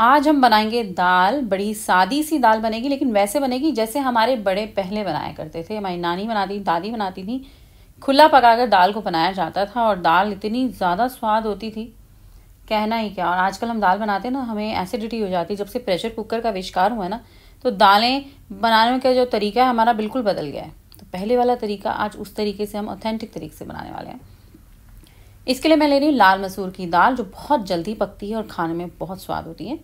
आज हम बनाएंगे दाल बड़ी सादी सी दाल बनेगी लेकिन वैसे बनेगी जैसे हमारे बड़े पहले बनाया करते थे हमारी नानी बनाती दादी बनाती थी खुला पकाकर दाल को बनाया जाता था और दाल इतनी ज़्यादा स्वाद होती थी कहना ही क्या और आजकल हम दाल बनाते हैं ना हमें एसिडिटी हो जाती है जब से प्रेशर कुकर का आविष्कार हुआ ना तो दालें बनाने का जो तरीका है हमारा बिल्कुल बदल गया है तो पहले वाला तरीका आज उस तरीके से हम ऑथेंटिक तरीके से बनाने वाले हैं इसके लिए मैं ले रही हूँ लाल मसूर की दाल जो बहुत जल्दी पकती है और खाने में बहुत स्वाद होती है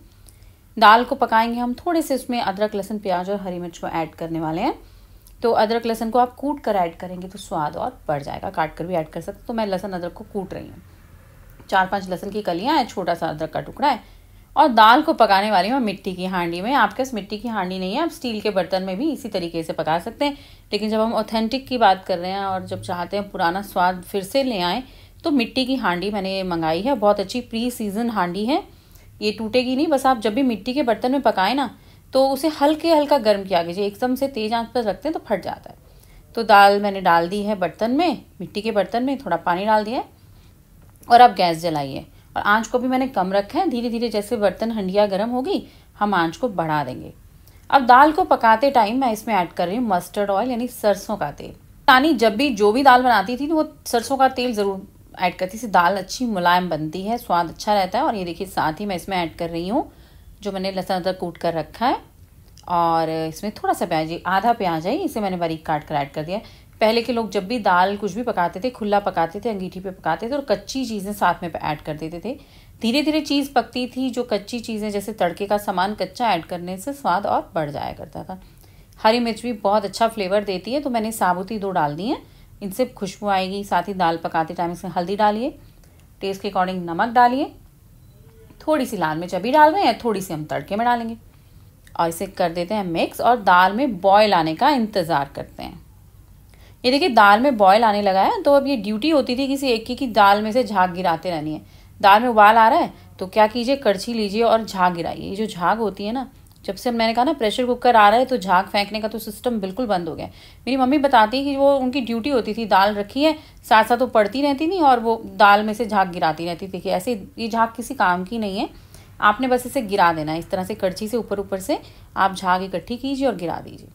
दाल को पकाएंगे हम थोड़े से उसमें अदरक लहसुन प्याज और हरी मिर्च को ऐड करने वाले हैं तो अदरक लहसन को आप कूट कर ऐड करेंगे तो स्वाद और बढ़ जाएगा काट कर भी ऐड कर सकते तो मैं लहसन अदरक को कूट रही हूँ चार पांच लहसन की कलियाँ हैं छोटा सा अदरक का टुकड़ा है और दाल को पकाने वाली हूँ मिट्टी की हांडी में आपके पास मिट्टी की हांडी नहीं है आप स्टील के बर्तन में भी इसी तरीके से पका सकते हैं लेकिन जब हम ऑथेंटिक की बात कर रहे हैं और जब चाहते हैं पुराना स्वाद फिर से ले आएँ तो मिट्टी की हांडी मैंने मंगाई है बहुत अच्छी प्री सीजन हांडी है ये टूटेगी नहीं बस आप जब भी मिट्टी के बर्तन में पकाएं ना तो उसे हल्के हल्का गर्म किया कीजिए एकदम से तेज आंच पर रखते हैं तो फट जाता है तो दाल मैंने डाल दी है बर्तन में मिट्टी के बर्तन में थोड़ा पानी डाल दिया है और अब गैस जलाइए और आंच को भी मैंने कम रखा है धीरे धीरे जैसे बर्तन हंडिया गर्म होगी हम आंच को बढ़ा देंगे अब दाल को पकाते टाइम मैं इसमें ऐड कर रही हूँ मस्टर्ड ऑयल यानी सरसों का तेल तानी जब भी जो भी दाल बनाती थी तो वो सरसों का तेल ज़रूर ऐड करती है इससे दाल अच्छी मुलायम बनती है स्वाद अच्छा रहता है और ये देखिए साथ ही मैं इसमें ऐड कर रही हूँ जो मैंने लहसुन अदरक कूट कर रखा है और इसमें थोड़ा सा प्याज आधा प्याज है इसे मैंने बारीक काट कर ऐड कर दिया पहले के लोग जब भी दाल कुछ भी पकाते थे खुला पकाते थे अंगीठी पे पकाते थे और कच्ची चीज़ें साथ में ऐड कर देते थे धीरे धीरे चीज़ पकती थी जो कच्ची चीज़ें जैसे तड़के का सामान कच्चा ऐड करने से स्वाद और बढ़ जाया करता था हरी मिर्च भी बहुत अच्छा फ्लेवर देती है तो मैंने साबुती दो डाल दी है इनसे खुशबू आएगी साथ ही दाल पकाते टाइम इसमें हल्दी डालिए टेस्ट के अकॉर्डिंग नमक डालिए थोड़ी सी लाल मिर्च अभी डाल रहे हैं थोड़ी सी हम तड़के में डालेंगे और इसे कर देते हैं मिक्स और दाल में बॉयल आने का इंतज़ार करते हैं ये देखिए दाल में बॉयल आने लगा है तो अब ये ड्यूटी होती थी किसी एक की कि दाल में से झाग गिराते रहनी है दाल में उबाल आ रहा है तो क्या कीजिए कड़छी लीजिए और झाग गिराइए ये जो झाग होती है ना जब से मैंने कहा ना प्रेशर कुकर आ रहा है तो झाग फेंकने का तो सिस्टम बिल्कुल बंद हो गया मेरी मम्मी बताती है कि वो उनकी ड्यूटी होती थी दाल रखी है साथ साथ वो पड़ती रहती थी और वो दाल में से झाग गिराती रहती थी कि ऐसे ये झाग किसी काम की नहीं है आपने बस इसे गिरा देना इस तरह से कड़छी से ऊपर ऊपर से आप झाग इकट्ठी कीजिए और गिरा दीजिए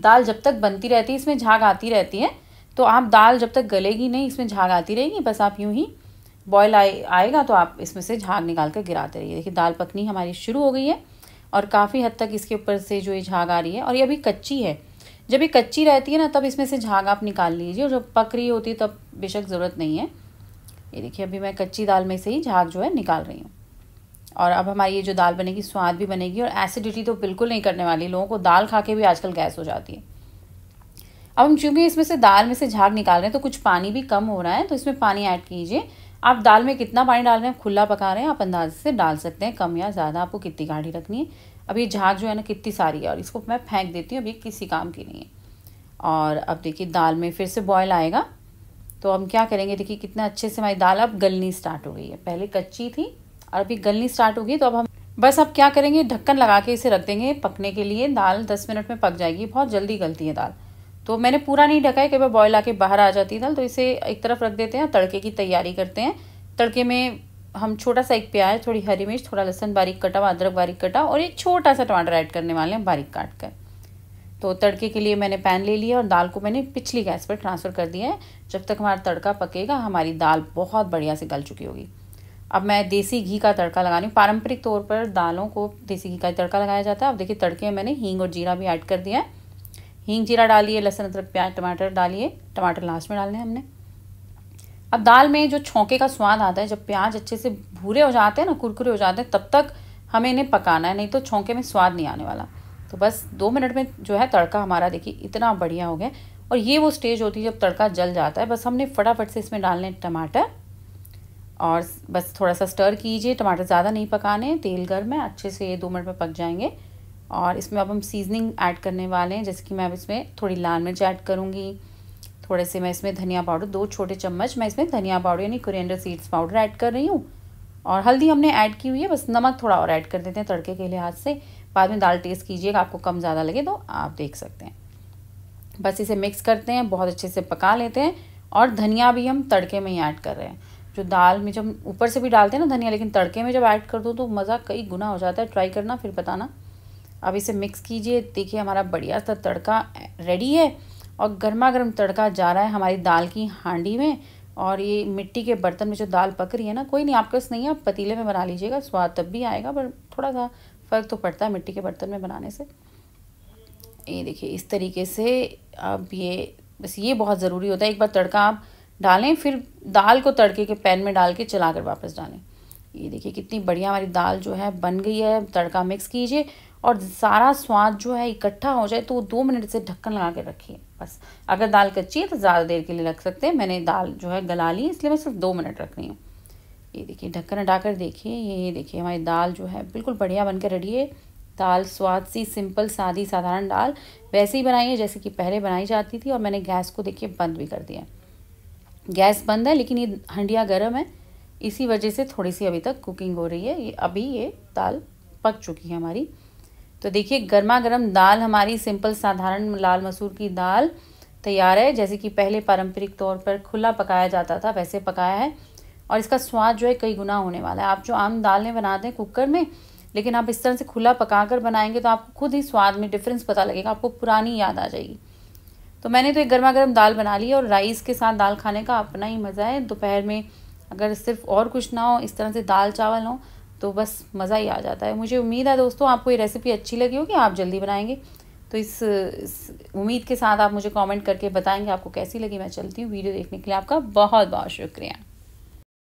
दाल जब तक बनती रहती है इसमें झाग आती रहती है तो आप दाल जब तक गलेगी नहीं इसमें झाग आती रहेगी बस आप यूं ही बॉयल आए आएगा तो आप इसमें से झाग निकाल कर गिराते रहिए देखिए दाल पकनी हमारी शुरू हो गई है और काफ़ी हद तक इसके ऊपर से जो ये झाग आ रही है और ये अभी कच्ची है जब ये कच्ची रहती है ना तब इसमें से झाग आप निकाल लीजिए और जब पक रही होती है तब बेशक ज़रूरत नहीं है ये देखिए अभी मैं कच्ची दाल में से ही झाग जो है निकाल रही हूँ और अब हमारी ये जो दाल बनेगी स्वाद भी बनेगी और एसिडिटी तो बिल्कुल नहीं करने वाली लोगों को दाल खा के भी आजकल गैस हो जाती है अब हम चूँकि इसमें से दाल में से झाग निकाल रहे हैं तो कुछ पानी भी कम हो रहा है तो इसमें पानी ऐड कीजिए आप दाल में कितना पानी डाल रहे हैं खुला पका रहे हैं आप अंदाजे से डाल सकते हैं कम या ज़्यादा आपको कितनी गाढ़ी रखनी है अब ये झाग जो है ना कितनी सारी है और इसको मैं फेंक देती हूँ अब ये किसी काम की नहीं है और अब देखिए दाल में फिर से बॉयल आएगा तो हम क्या करेंगे देखिए कितना अच्छे से हमारी दाल अब गलनी स्टार्ट हो गई है पहले कच्ची थी और अभी गलनी स्टार्ट हो गई तो अब हम बस अब क्या करेंगे ढक्कन लगा के इसे रख देंगे पकने के लिए दाल दस मिनट में पक जाएगी बहुत जल्दी गलती है दाल तो मैंने पूरा नहीं ढका है कई बार बॉयल आके बाहर आ जाती है दाल तो इसे एक तरफ रख देते हैं तड़के की तैयारी करते हैं तड़के में हम छोटा सा एक प्याज थोड़ी हरी मिर्च थोड़ा लहसन बारीक कटा हुआ अदरक बारीक कटा और एक छोटा सा टमाटर ऐड करने वाले हैं बारीक काट कर तो तड़के के लिए मैंने पैन ले लिया और दाल को मैंने पिछली गैस पर ट्रांसफ़र कर दिया है जब तक हमारा तड़का पकेगा हमारी दाल बहुत बढ़िया से गल चुकी होगी अब मैं देसी घी का तड़का लगा रही हूँ पारंपरिक तौर पर दालों को देसी घी का तड़का लगाया जाता है अब देखिए तड़के में मैंने हींग और जीरा भी ऐड कर दिया है हींग जीरा डालिए लहसुन अदरक प्याज टमाटर डालिए टमाटर लास्ट में डालने हमने अब दाल में जो छौंके का स्वाद आता है जब प्याज अच्छे से भूरे हो जाते हैं ना कुरकुरे हो जाते हैं तब तक हमें इन्हें पकाना है नहीं तो छौंके में स्वाद नहीं आने वाला तो बस दो मिनट में जो है तड़का हमारा देखिए इतना बढ़िया हो गया और ये वो स्टेज होती है जब तड़का जल जाता है बस हमने फटाफट से इसमें डालने टमाटर और बस थोड़ा सा स्टर कीजिए टमाटर ज़्यादा नहीं पकाने तेल गर्म है अच्छे से ये दो मिनट में पक जाएंगे और इसमें अब हम सीजनिंग ऐड करने वाले हैं जैसे कि मैं अब इसमें थोड़ी लाल मिर्च ऐड करूँगी थोड़े से मैं इसमें धनिया पाउडर दो छोटे चम्मच मैं इसमें धनिया पाउडर यानी कुरियंडर सीड्स पाउडर ऐड कर रही हूँ और हल्दी हमने ऐड की हुई है बस नमक थोड़ा और ऐड कर देते हैं तड़के के लिहाज से बाद में दाल टेस्ट कीजिएगा आपको कम ज़्यादा लगे तो आप देख सकते हैं बस इसे मिक्स करते हैं बहुत अच्छे से पका लेते हैं और धनिया भी हम तड़के में ही ऐड कर रहे हैं जो दाल में जब ऊपर से भी डालते हैं ना धनिया लेकिन तड़के में जब ऐड कर दो तो मज़ा कई गुना हो जाता है ट्राई करना फिर बताना अब इसे मिक्स कीजिए देखिए हमारा बढ़िया सा तड़का रेडी है और गर्मा गर्म तड़का जा रहा है हमारी दाल की हांडी में और ये मिट्टी के बर्तन में जो दाल पक रही है ना कोई नहीं आपके पास नहीं है आप पतीले में बना लीजिएगा स्वाद तब भी आएगा पर थोड़ा सा फ़र्क तो पड़ता है मिट्टी के बर्तन में बनाने से ये देखिए इस तरीके से अब ये बस ये बहुत ज़रूरी होता है एक बार तड़का आप डालें फिर दाल को तड़के के पैन में डाल के चला कर वापस डालें ये देखिए कितनी बढ़िया हमारी दाल जो है बन गई है तड़का मिक्स कीजिए और सारा स्वाद जो है इकट्ठा हो जाए तो वो दो मिनट से ढक्कन लगा के रखिए बस अगर दाल कच्ची है तो ज़्यादा देर के लिए रख सकते हैं मैंने दाल जो है गला ली इसलिए मैं सिर्फ दो मिनट रख रही हूँ ये देखिए ढक्कन हटाकर देखिए ये देखिए हमारी दाल जो है बिल्कुल बढ़िया बनकर रेडी है दाल स्वाद सी सिंपल सादी साधारण दाल वैसे ही बनाई है जैसे कि पहले बनाई जाती थी और मैंने गैस को देखिए बंद भी कर दिया गैस बंद है लेकिन ये हंडिया गर्म है इसी वजह से थोड़ी सी अभी तक कुकिंग हो रही है ये अभी ये दाल पक चुकी है हमारी तो देखिए गर्मा गर्म दाल हमारी सिंपल साधारण लाल मसूर की दाल तैयार है जैसे कि पहले पारंपरिक तौर पर खुला पकाया जाता था वैसे पकाया है और इसका स्वाद जो है कई गुना होने वाला है आप जो आम दालें बनाते हैं कुकर में लेकिन आप इस तरह से खुला पका कर बनाएंगे तो आपको खुद ही स्वाद में डिफरेंस पता लगेगा आपको पुरानी याद आ जाएगी तो मैंने तो एक गर्मा गर्म दाल बना ली और राइस के साथ दाल खाने का अपना ही मज़ा है दोपहर में अगर सिर्फ और कुछ ना हो इस तरह से दाल चावल हो तो बस मज़ा ही आ जाता है मुझे उम्मीद है दोस्तों आपको ये रेसिपी अच्छी लगी होगी आप जल्दी बनाएंगे तो इस, इस उम्मीद के साथ आप मुझे कमेंट करके बताएंगे आपको कैसी लगी मैं चलती हूँ वीडियो देखने के लिए आपका बहुत बहुत शुक्रिया